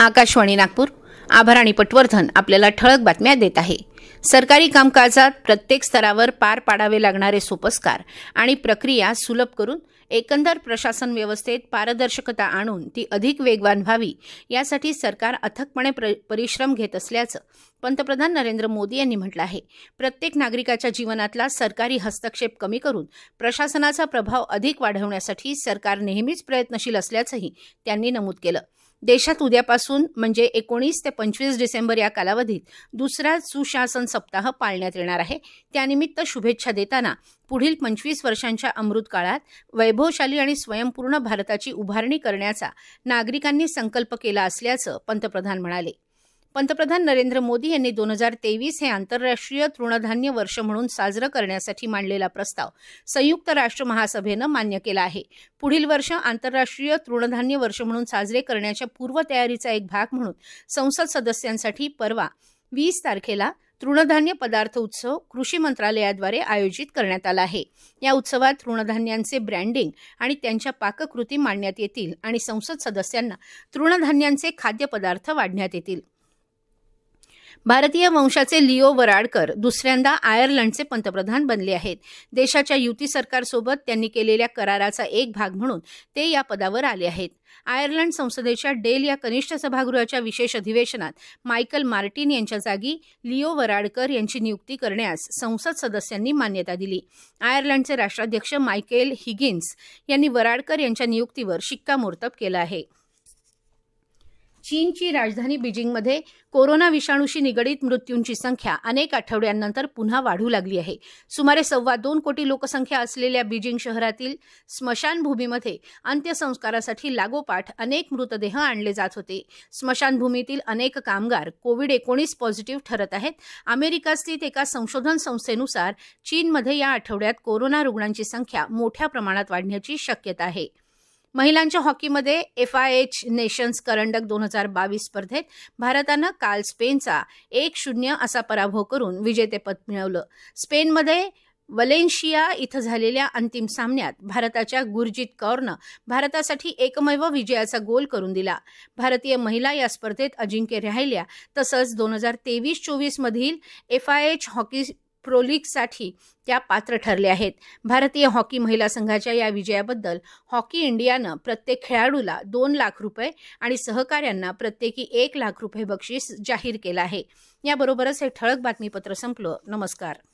आकाशवाणी नागपूर आभाराणी पटवर्धन आपल्याला ठळक बातम्या देत आहे सरकारी कामकाजात प्रत्येक स्तरावर पार पाडावे लागणारे सोपस्कार आणि प्रक्रिया सुलभ करून एकंदर प्रशासन व्यवस्थेत पारदर्शकता आणून ती अधिक वेगवान व्हावी यासाठी सरकार अथकपणे परिश्रम घेत असल्याचं पंतप्रधान नरेंद्र मोदी यांनी म्हटलं आहे प्रत्येक नागरिकाच्या जीवनातला सरकारी हस्तक्षेप कमी करून प्रशासनाचा प्रभाव अधिक वाढवण्यासाठी सरकार नेहमीच प्रयत्नशील असल्याचंही त्यांनी नमूद केलं देशात उद्यापासून म्हणजे एकोणीस ते पंचवीस डिसेंबर या कालावधीत दुसरा सुशासन सप्ताह पाळण्यात येणार आहे त्यानिमित्त शुभेच्छा देताना पुढील पंचवीस वर्षांच्या अमृत काळात वैभवशाली आणि स्वयंपूर्ण भारताची उभारणी करण्याचा नागरिकांनी संकल्प केला असल्याचं पंतप्रधान म्हणाले पंतप्रधान नरेंद्र मोदी यांनी दोन हजार तेवीस हे आंतरराष्ट्रीय तृणधान्य वर्ष म्हणून साजरं करण्यासाठी मांडलेला प्रस्ताव संयुक्त राष्ट्र महासभेनं मान्य केला आहे पुढील वर्ष आंतरराष्ट्रीय तृणधान्य वर्ष म्हणून साजरे करण्याच्या पूर्वतयारीचा एक भाग म्हणून संसद सदस्यांसाठी परवा वीस तारखेला तृणधान्य पदार्थ उत्सव कृषी मंत्रालयाद्वारे आयोजित करण्यात आला आहे या उत्सवात तृणधान्यांचे ब्रँडिंग आणि त्यांच्या पाककृती मांडण्यात येतील आणि संसद सदस्यांना तृणधान्यांचे खाद्यपदार्थ वाढण्यात येतील भारतीय वंशाचे लिओ वराडकर दुसऱ्यांदा आयर्लंडचे पंतप्रधान बनले आहेत देशाच्या युती सरकारसोबत त्यांनी केलेल्या कराराचा एक भाग म्हणून ते या पदावर आले आहेत आयर्लंड संसदेच्या डेल या कनिष्ठ सभागृहाच्या विशेष अधिवेशनात मायकल मार्टिन यांच्या जागी लिओ वराडकर यांची नियुक्ती करण्यास संसद सदस्यांनी मान्यता दिली आयर्लंडचे राष्ट्राध्यक्ष मायकेल हिगिन्स यांनी वराडकर यांच्या नियुक्तीवर शिक्कामोर्तब केलं आहे चीनची राजधानी बीजिंगमध्ये कोरोना विषाणूशी निगडित मृत्यूंची संख्या अनेक आठवड्यांनंतर पुन्हा वाढू लागली आहे सुमारे सव्वा दोन कोटी लोकसंख्या असलेल्या बीजिंग शहरातील स्मशानभूमीमध्ये अंत्यसंस्कारासाठी लागोपाठ अनेक मृतदेह आणले जात होते स्मशानभूमीतील अनेक कामगार कोविड एकोणीस पॉझिटिव्ह ठरत आहेत अमेरिका स्थित एका संशोधन संस्थेनुसार चीनमध्ये या आठवड्यात कोरोना रुग्णांची संख्या मोठ्या प्रमाणात वाढण्याची शक्यता आहे महिलांच्या हॉकीमध्ये एफ आय एच नेशन्स करंडक दोन हजार बावीस स्पर्धेत भारतानं काल स्पेनचा एक शून्य असा पराभव करून विजेतेपद मिळवलं स्पेनमध्ये वलेन्शिया इथं झालेल्या अंतिम सामन्यात भारताच्या गुरजित कौरनं भारतासाठी एकमेव विजयाचा गोल करून दिला भारतीय महिला या स्पर्धेत अजिंक्य राहिल्या तसंच दोन हजार तेवीस चोवीसमधील एफ आय एच हॉकी साठी त्या पात्र ठरल्या आहेत भारतीय हॉकी महिला संघाच्या या विजयाबद्दल हॉकी इंडियानं प्रत्येक खेळाडूला दोन लाख रुपये आणि सहकाऱ्यांना प्रत्येकी एक लाख रुपये बक्षीस जाहीर केलं आहे याबरोबरच हे ठळक बातमीपत्र संपलं नमस्कार